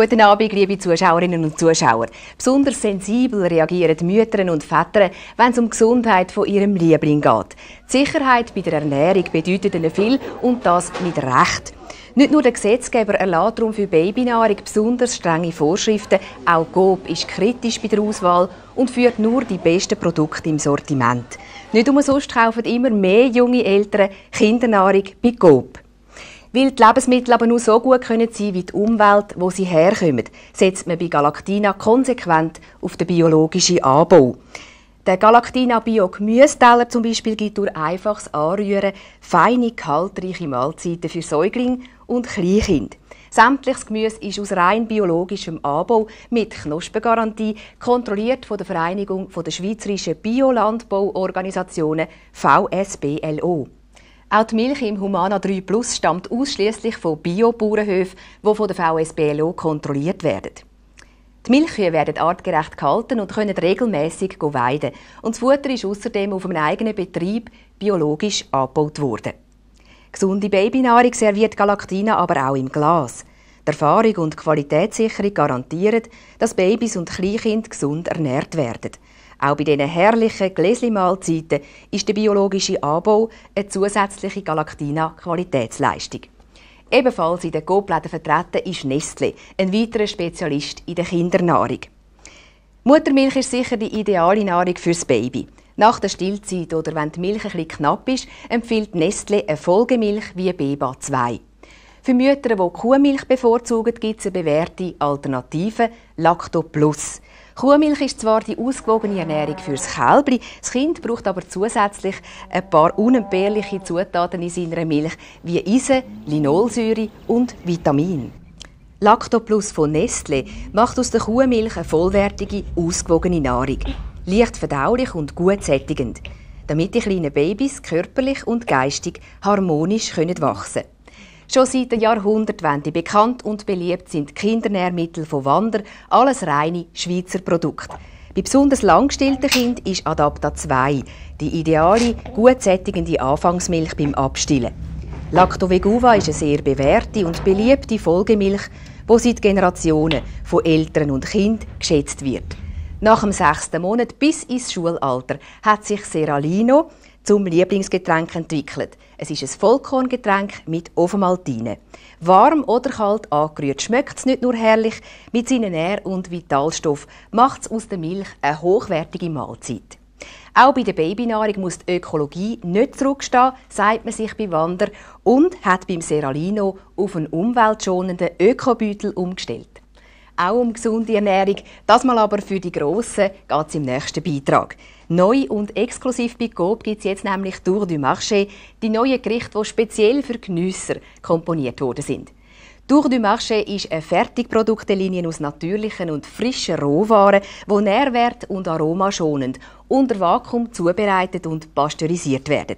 Guten Abend, liebe Zuschauerinnen und Zuschauer. Besonders sensibel reagieren Mütter und Väter, wenn es um die Gesundheit von ihrem Liebling geht. Die Sicherheit bei der Ernährung bedeutet ihnen viel und das mit Recht. Nicht nur der Gesetzgeber erlaubt darum für Babynahrung besonders strenge Vorschriften, auch GOB ist kritisch bei der Auswahl und führt nur die besten Produkte im Sortiment. Nicht umsonst kaufen immer mehr junge Eltern Kindernahrung bei GOB. Weil die Lebensmittel aber nur so gut können sein wie die Umwelt, wo sie herkommen, setzt man bei Galactina konsequent auf den biologischen Anbau. Der Galactina Bio Gemüseteller zum Beispiel gibt durch einfaches Anrühren feine, kaltreiche Mahlzeiten für Säuglinge und Kleinkind. Sämtliches Gemüse ist aus rein biologischem Anbau mit Knospengarantie kontrolliert von der Vereinigung der Schweizerischen Biolandbauorganisationen VSBLO. Auch die Milch im Humana 3 Plus stammt ausschließlich von Bio-Bauernhöfen, die von der VSBLO kontrolliert werden. Die Milchkühe werden artgerecht gehalten und können regelmäßig weiden. Und das Futter ist außerdem auf einem eigenen Betrieb biologisch angebaut worden. Gesunde Babynahrung serviert Galactina aber auch im Glas. Die Erfahrung und Qualitätssicherung garantieren, dass Babys und Kleinkinder gesund ernährt werden. Auch bei diesen herrlichen Gläsli-Mahlzeiten ist der biologische Anbau eine zusätzliche Galactina-Qualitätsleistung. Ebenfalls in den Gobläden vertreten ist Nestle, ein weiterer Spezialist in der Kindernahrung. Muttermilch ist sicher die ideale Nahrung fürs Baby. Nach der Stillzeit oder wenn die Milch ein knapp ist, empfiehlt Nestle eine Folgemilch wie Beba 2. Für Mütter, die Kuhmilch bevorzugen, gibt es eine bewährte Alternative, Lacto Plus. Kuhmilch ist zwar die ausgewogene Ernährung fürs Kälbli, das Kind braucht aber zusätzlich ein paar unentbehrliche Zutaten in seiner Milch, wie Eisen, Linolsäure und Vitamin. Lactoplus von Nestle macht aus der Kuhmilch eine vollwertige, ausgewogene Nahrung. Leicht verdaulich und gut sättigend, damit die kleinen Babys körperlich und geistig harmonisch wachsen können. Schon seit der Jahrhundertwende bekannt und beliebt sind Kindernährmittel von Wander, alles reine Schweizer Produkte. Bei besonders langgestillten Kindern ist Adapta 2 die ideale, gut sättigende Anfangsmilch beim Abstillen. Lactoveguva ist eine sehr bewährte und beliebte Folgemilch, die seit Generationen von Eltern und Kind geschätzt wird. Nach dem sechsten Monat bis ins Schulalter hat sich Seralino, zum Lieblingsgetränk entwickelt. Es ist ein Vollkorngetränk mit Ofenmaltine. Warm oder kalt angerührt schmeckt es nicht nur herrlich, mit seinen Nähr- und Vitalstoffen macht es aus der Milch eine hochwertige Mahlzeit. Auch bei der Babynahrung muss die Ökologie nicht zurückstehen, sagt man sich bei Wander und hat beim Seralino auf einen umweltschonenden Ökobeutel umgestellt auch um gesunde Ernährung. Das mal aber für die Grossen geht es im nächsten Beitrag. Neu und exklusiv bei Coop gibt es jetzt nämlich Tour du Marché, die neuen Gerichte, die speziell für Genüsser komponiert worden sind. Tour du Marché ist eine Fertigproduktelinie aus natürlichen und frischen Rohwaren, die nährwert- und aromaschonend unter Vakuum zubereitet und pasteurisiert werden.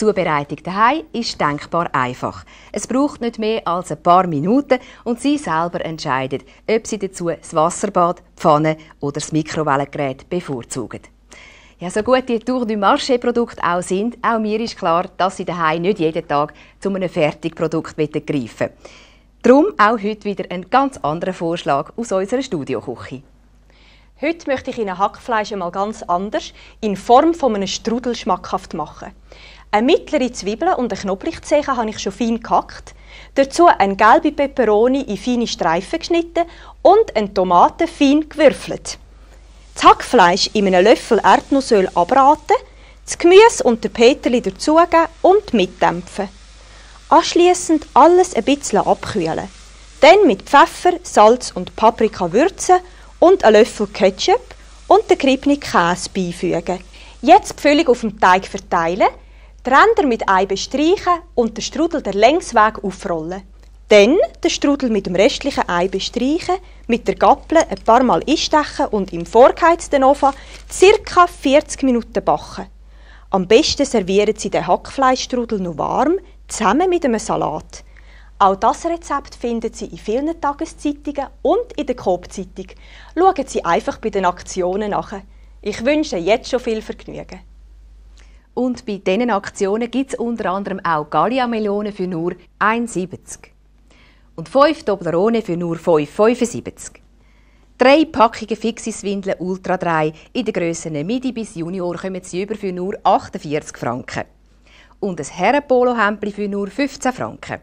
Die Zubereitung daheim ist denkbar einfach. Es braucht nicht mehr als ein paar Minuten und Sie selber entscheiden, ob Sie dazu das Wasserbad, die Pfanne oder das Mikrowellengerät bevorzugen. Ja, so gut die Tour du Marché Produkte auch sind, auch mir ist klar, dass Sie daheim nicht jeden Tag zu einem Fertigprodukt greifen Darum auch heute wieder ein ganz anderer Vorschlag aus unserer Studioküche. Heute möchte ich Ihnen Hackfleisch einmal ganz anders in Form von einem Strudel schmackhaft machen. Eine mittlere Zwiebel und eine Knoblauchzehe habe ich schon fein gehackt. Dazu eine gelbe Peperoni in feine Streifen geschnitten und eine Tomate fein gewürfelt. Das Hackfleisch in einem Löffel Erdnussöl abraten, das Gemüse und den Peterli dazugeben und mitdämpfen. Anschließend alles ein bisschen abkühlen. Dann mit Pfeffer, Salz und Paprika würzen und einen Löffel Ketchup und den geriebenen Käse beifügen. Jetzt die Füllung auf dem Teig verteilen die Ränder mit Ei bestreichen und den Strudel der Längsweg aufrollen. Dann den Strudel mit dem restlichen Ei bestreichen, mit der Gabel ein paar Mal einstechen und im vorgeheizten Ofen ca. 40 Minuten backen. Am besten servieren Sie den Hackfleischstrudel noch warm, zusammen mit einem Salat. Auch das Rezept finden Sie in vielen Tageszeitungen und in der Coop-Zeitung. Schauen Sie einfach bei den Aktionen nach. Ich wünsche jetzt schon viel Vergnügen. Und bei diesen Aktionen gibt es unter anderem auch Gallia-Melonen für nur 1,70 und 5 Toblerone für nur 5,75. Drei Packungen Fixie-Swindeln Ultra 3 in den Grössen Midi bis Junior kommen sie über für nur 48 Franken. Und ein herren polo hemdli für nur 15 Franken.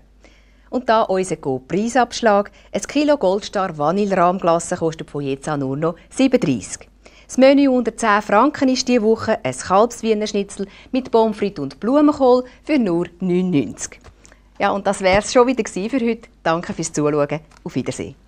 Und da unser Go-Preisabschlag, ein Kilo Goldstar Vanille Rahmglasse kostet von jetzt an nur noch 37. Das Menü unter 10 Franken ist diese Woche ein Kalbswiener Schnitzel mit Pommes und Blumenkohl für nur 9,90. Ja, und das wäre es schon wieder für heute. Danke fürs Zuschauen. Auf Wiedersehen.